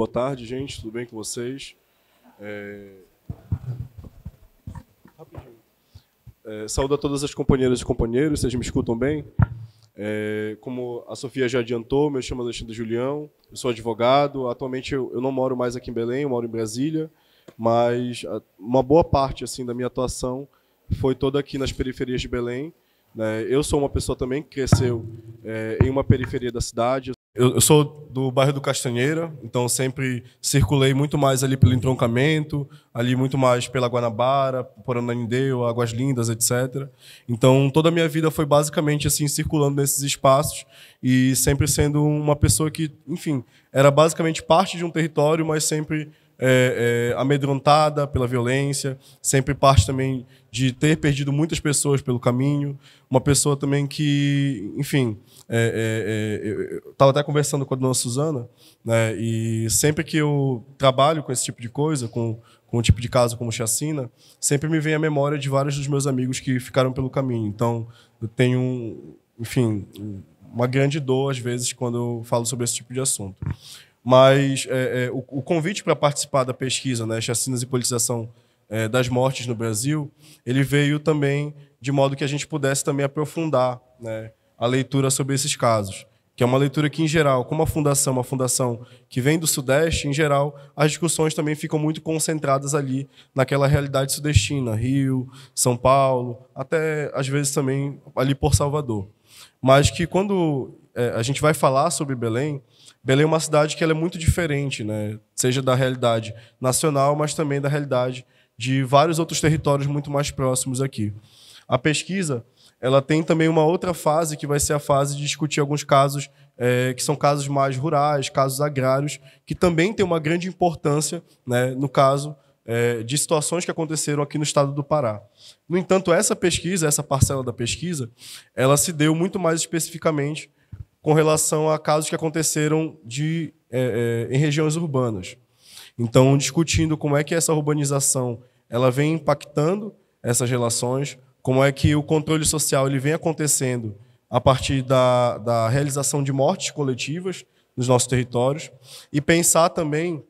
Boa tarde, gente. Tudo bem com vocês? É... É, saúdo a todas as companheiras e companheiros. Vocês me escutam bem? É, como a Sofia já adiantou, meu chamo é Alexandre Julião. Eu sou advogado. Atualmente eu, eu não moro mais aqui em Belém, eu moro em Brasília. Mas uma boa parte assim da minha atuação foi toda aqui nas periferias de Belém. Né? Eu sou uma pessoa também que cresceu é, em uma periferia da cidade, eu, eu, sou do bairro do Castanheira, então sempre circulei muito mais ali pelo entroncamento, ali muito mais pela Guanabara, por Águas Lindas, etc. Então toda a minha vida foi basicamente assim circulando nesses espaços e sempre sendo uma pessoa que, enfim, era basicamente parte de um território, mas sempre é, é, amedrontada pela violência, sempre parte também de ter perdido muitas pessoas pelo caminho, uma pessoa também que, enfim, é, é, é eu estava até conversando com a dona Suzana, né, e sempre que eu trabalho com esse tipo de coisa, com, com um tipo de caso como chacina, sempre me vem a memória de vários dos meus amigos que ficaram pelo caminho. Então, eu tenho, enfim, uma grande dor às vezes quando eu falo sobre esse tipo de assunto. Mas é, é, o, o, convite para participar da pesquisa, né, chacinas e politização é, das mortes no Brasil, ele veio também de modo que a gente pudesse também aprofundar né, a leitura sobre esses casos, que é uma leitura que, em geral, como a fundação, é uma fundação que vem do Sudeste, em geral, as discussões também ficam muito concentradas ali naquela realidade sudestina, Rio, São Paulo, até às vezes também ali por Salvador. Mas que quando é, a gente vai falar sobre Belém, Belém é uma cidade que ela é muito diferente, né? Seja da realidade nacional, mas também da realidade de vários outros territórios muito mais próximos aqui. A pesquisa ela tem também uma outra fase que vai ser a fase de discutir alguns casos é, que são casos mais rurais, casos agrários, que também tem uma grande importância, né, no caso é, de situações que aconteceram aqui no estado do Pará. No entanto, essa pesquisa, essa parcela da pesquisa, ela se deu muito mais especificamente com relação a casos que aconteceram de, é, é, em regiões urbanas. Então, discutindo como é que essa urbanização ela vem impactando essas relações, como é que o controle social ele vem acontecendo a partir da, da realização de mortes coletivas nos nossos territórios, e pensar também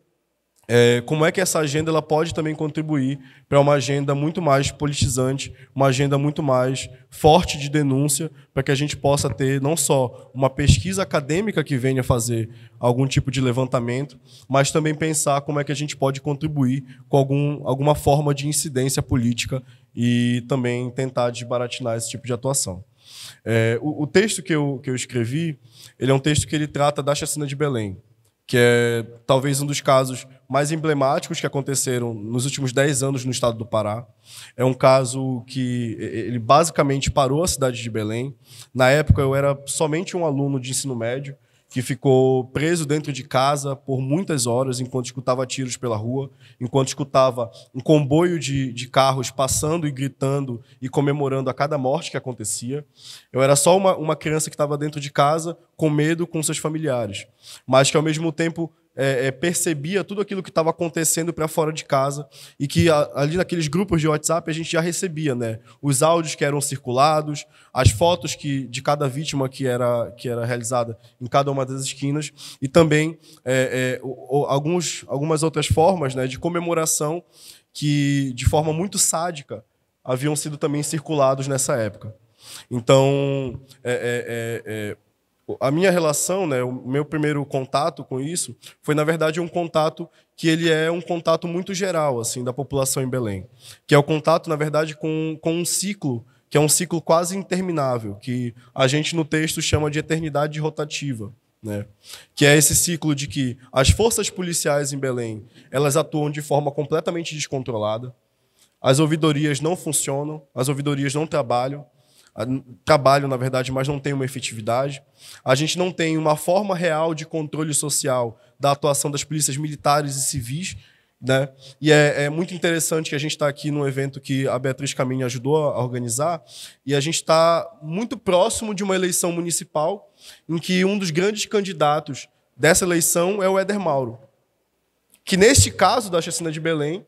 é, como é que essa agenda ela pode também contribuir para uma agenda muito mais politizante, uma agenda muito mais forte de denúncia, para que a gente possa ter não só uma pesquisa acadêmica que venha fazer algum tipo de levantamento, mas também pensar como é que a gente pode contribuir com algum, alguma forma de incidência política e também tentar desbaratinar esse tipo de atuação. É, o, o, texto que eu, que eu escrevi, ele é um texto que ele trata da chacina de Belém que é talvez um dos casos mais emblemáticos que aconteceram nos últimos 10 anos no estado do Pará. É um caso que ele basicamente parou a cidade de Belém. Na época eu era somente um aluno de ensino médio, que ficou preso dentro de casa por muitas horas enquanto escutava tiros pela rua, enquanto escutava um comboio de, de carros passando e gritando e comemorando a cada morte que acontecia. Eu era só uma, uma criança que estava dentro de casa, com medo com seus familiares, mas que ao mesmo tempo é, é, percebia tudo aquilo que estava acontecendo para fora de casa e que a, ali naqueles grupos de WhatsApp a gente já recebia, né? Os áudios que eram circulados, as fotos que de cada vítima que era que era realizada em cada uma das esquinas e também é, é o, o, alguns algumas outras formas, né, de comemoração que de forma muito sádica haviam sido também circulados nessa época. Então, é, é, é a minha relação, né, o meu primeiro contato com isso foi na verdade um contato que ele é um contato muito geral assim da população em Belém, que é o contato na verdade com, com um ciclo que é um ciclo quase interminável, que a gente no texto chama de eternidade rotativa, né? Que é esse ciclo de que as forças policiais em Belém, elas atuam de forma completamente descontrolada. As ouvidorias não funcionam, as ouvidorias não trabalham, ah, trabalham, na verdade, mas não têm uma efetividade. A gente não tem uma forma real de controle social da atuação das polícias militares e civis. Né? E é, é muito interessante que a gente está aqui num evento que a Beatriz Caminho ajudou a organizar, e a gente está muito próximo de uma eleição municipal em que um dos grandes candidatos dessa eleição é o Éder Mauro, que neste caso da chacina de Belém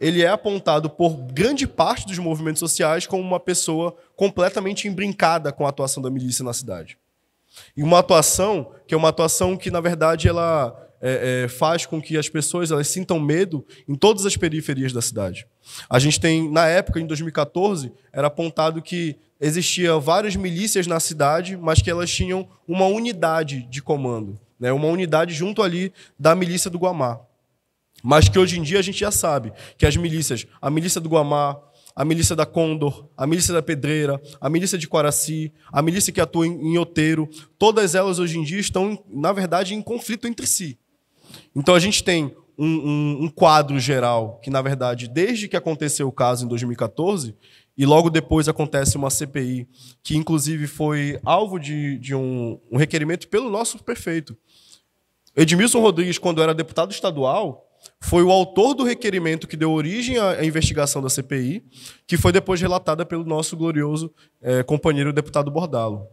ele é apontado por grande parte dos movimentos sociais como uma pessoa completamente embrincada com a atuação da milícia na cidade. E uma atuação que é uma atuação que, na verdade, ela é, é, faz com que as pessoas elas sintam medo em todas as periferias da cidade. A gente tem, na época, em 2014, era apontado que existia várias milícias na cidade, mas que elas tinham uma unidade de comando, né, uma unidade junto ali da milícia do Guamá. Mas que hoje em dia a gente já sabe que as milícias, a milícia do Guamá, a milícia da Condor, a milícia da Pedreira, a milícia de Quaraci, a milícia que atua em, em Oteiro, todas elas hoje em dia estão, na verdade, em conflito entre si. Então a gente tem um, um, um, quadro geral que, na verdade, desde que aconteceu o caso em 2014, e logo depois acontece uma CPI, que inclusive foi alvo de, de um, um requerimento pelo nosso prefeito. Edmilson Rodrigues, quando era deputado estadual, foi o autor do requerimento que deu origem à investigação da CPI, que foi depois relatada pelo nosso glorioso é, companheiro deputado Bordalo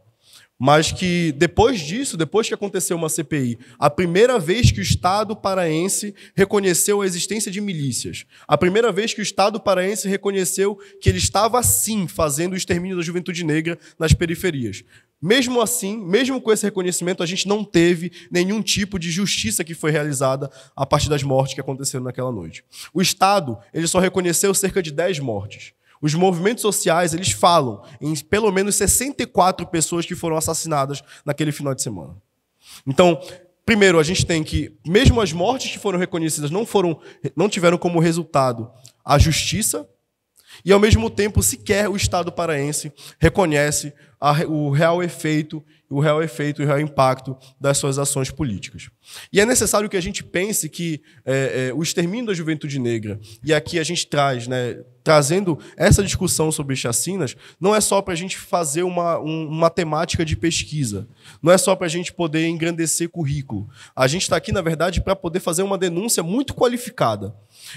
mas que depois disso, depois que aconteceu uma CPI, a primeira vez que o Estado paraense reconheceu a existência de milícias, a primeira vez que o Estado paraense reconheceu que ele estava sim fazendo o extermínio da juventude negra nas periferias. Mesmo assim, mesmo com esse reconhecimento, a gente não teve nenhum tipo de justiça que foi realizada a partir das mortes que aconteceram naquela noite. O Estado, ele só reconheceu cerca de 10 mortes. Os movimentos sociais, eles falam em pelo menos 64 pessoas que foram assassinadas naquele final de semana. Então, primeiro, a gente tem que, mesmo as mortes que foram reconhecidas não foram não tiveram como resultado a justiça, e ao mesmo tempo sequer o Estado paraense reconhece a, o real efeito o real efeito e o real impacto das suas ações políticas. E é necessário que a gente pense que é, é, o extermínio da juventude negra, e aqui a gente traz, né, trazendo essa discussão sobre chacinas, não é só para a gente fazer uma, um, uma temática de pesquisa, não é só para a gente poder engrandecer currículo. A gente está aqui, na verdade, para poder fazer uma denúncia muito qualificada.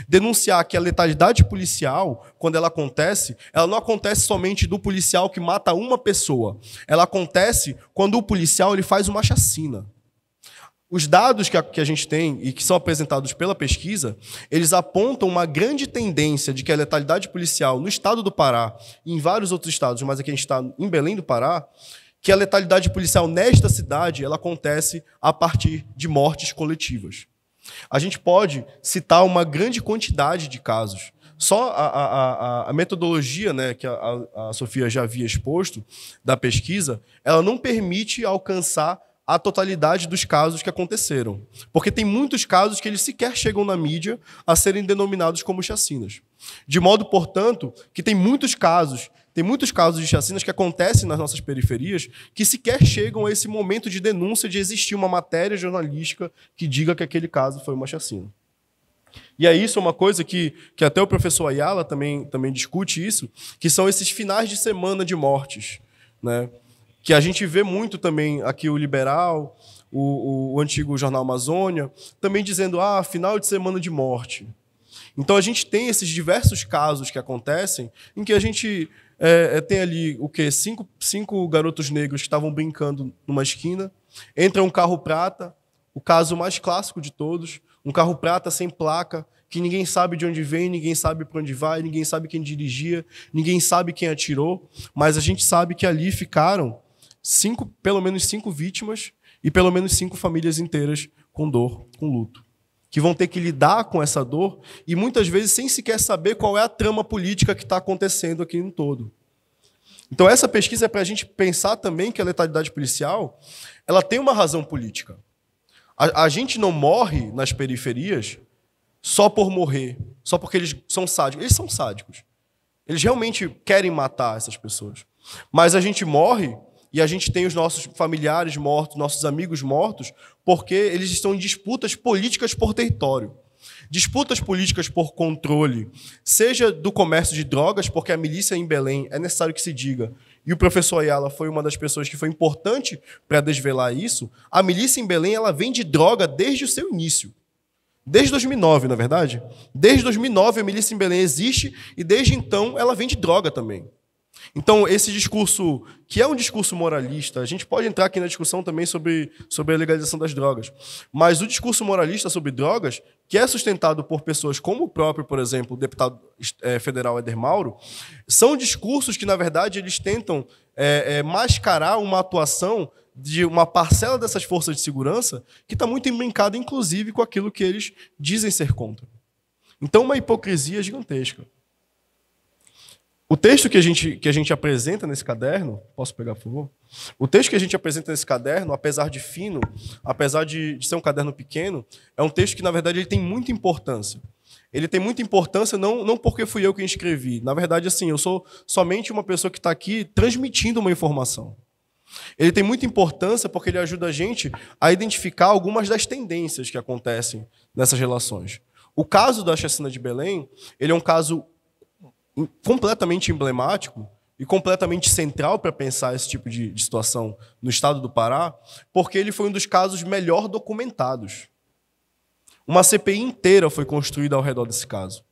Denunciar que a letalidade policial, quando ela acontece, ela não acontece somente do policial que mata uma pessoa, ela acontece quando o policial ele faz uma chacina. Os dados que a, que a gente tem e que são apresentados pela pesquisa, eles apontam uma grande tendência de que a letalidade policial no estado do Pará e em vários outros estados, mas aqui a gente está em Belém do Pará, que a letalidade policial nesta cidade ela acontece a partir de mortes coletivas. A gente pode citar uma grande quantidade de casos só a, a, a, a metodologia né, que a, a Sofia já havia exposto da pesquisa, ela não permite alcançar a totalidade dos casos que aconteceram. Porque tem muitos casos que eles sequer chegam na mídia a serem denominados como chacinas. De modo, portanto, que tem muitos casos, tem muitos casos de chacinas que acontecem nas nossas periferias que sequer chegam a esse momento de denúncia de existir uma matéria jornalística que diga que aquele caso foi uma chacina. E aí isso é uma coisa que, que até o professor Ayala também, também discute isso, que são esses finais de semana de mortes, né? Que a gente vê muito também aqui o liberal, o, o antigo jornal Amazônia, também dizendo ah final de semana de morte. Então a gente tem esses diversos casos que acontecem em que a gente é, é tem ali o que cinco, cinco garotos negros que estavam brincando numa esquina, entra um carro prata, o caso mais clássico de todos, um carro prata sem placa, que ninguém sabe de onde vem, ninguém sabe para onde vai, ninguém sabe quem dirigia, ninguém sabe quem atirou, mas a gente sabe que ali ficaram cinco, pelo menos cinco vítimas e pelo menos cinco famílias inteiras com dor, com luto, que vão ter que lidar com essa dor e muitas vezes sem sequer saber qual é a trama política que está acontecendo aqui no todo. Então essa pesquisa é para a gente pensar também que a letalidade policial ela tem uma razão política. A, a gente não morre nas periferias só por morrer, só porque eles são sádicos. Eles são sádicos. Eles realmente querem matar essas pessoas. Mas a gente morre e a gente tem os nossos familiares mortos, nossos amigos mortos, porque eles estão em disputas políticas por território. Disputas políticas por controle, seja do comércio de drogas, porque a milícia em Belém é necessário que se diga, e o professor Ayala foi uma das pessoas que foi importante para desvelar isso, a milícia em Belém ela vende droga desde o seu início. Desde 2009, na verdade. Desde 2009 a milícia em Belém existe e desde então ela vende droga também. Então, esse discurso, que é um discurso moralista, a gente pode entrar aqui na discussão também sobre, sobre a legalização das drogas, mas o discurso moralista sobre drogas que é sustentado por pessoas como o próprio, por exemplo, o deputado é, federal Eder Mauro, são discursos que, na verdade, eles tentam é, é, mascarar uma atuação de uma parcela dessas forças de segurança que está muito embrincada, inclusive, com aquilo que eles dizem ser contra. Então, uma hipocrisia gigantesca. O texto que a gente, que a gente apresenta nesse caderno, posso pegar, por favor? O texto que a gente apresenta nesse caderno, apesar de fino, apesar de, de, ser um caderno pequeno, é um texto que, na verdade, ele tem muita importância. Ele tem muita importância não, não porque fui eu que escrevi. Na verdade, assim, eu sou somente uma pessoa que está aqui transmitindo uma informação. Ele tem muita importância porque ele ajuda a gente a identificar algumas das tendências que acontecem nessas relações. O caso da chacina de Belém, ele é um caso completamente emblemático, e completamente central para pensar esse tipo de, de, situação no estado do Pará, porque ele foi um dos casos melhor documentados. Uma CPI inteira foi construída ao redor desse caso.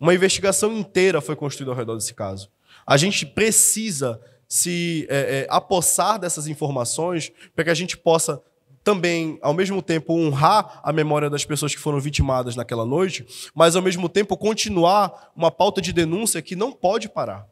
Uma investigação inteira foi construída ao redor desse caso. A gente precisa se é, é, apossar dessas informações para que a gente possa também, ao mesmo tempo, honrar a memória das pessoas que foram vitimadas naquela noite, mas, ao mesmo tempo, continuar uma pauta de denúncia que não pode parar.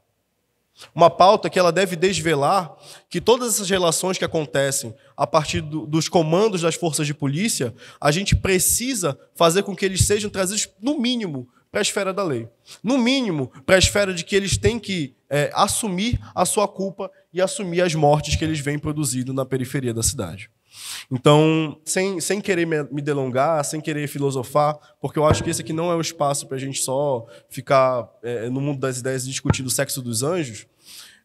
Uma pauta que ela deve desvelar que todas essas relações que acontecem a partir do, dos comandos das forças de polícia, a gente precisa fazer com que eles sejam trazidos, no mínimo, para a esfera da lei. No mínimo, para a esfera de que eles têm que é, assumir a sua culpa e assumir as mortes que eles vêm produzindo na periferia da cidade. Então, sem, sem querer me delongar, sem querer filosofar, porque eu acho que esse aqui não é um espaço para a gente só ficar é, no mundo das ideias discutindo o sexo dos anjos,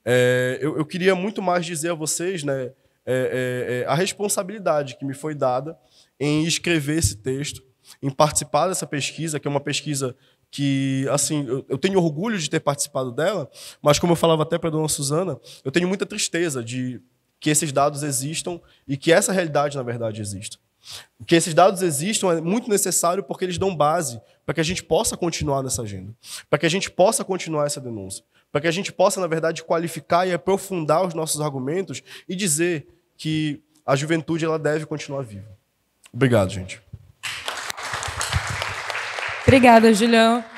é, eu, eu, queria muito mais dizer a vocês né, é, é, é a responsabilidade que me foi dada em escrever esse texto, em participar dessa pesquisa, que é uma pesquisa que assim eu, tenho orgulho de ter participado dela, mas como eu falava até para a dona Suzana, eu tenho muita tristeza de que esses dados existam e que essa realidade, na verdade, exista. Que esses dados existam é muito necessário porque eles dão base para que a gente possa continuar nessa agenda, para que a gente possa continuar essa denúncia, para que a gente possa, na verdade, qualificar e aprofundar os nossos argumentos e dizer que a juventude ela deve continuar viva. Obrigado, gente. Obrigada, Julião.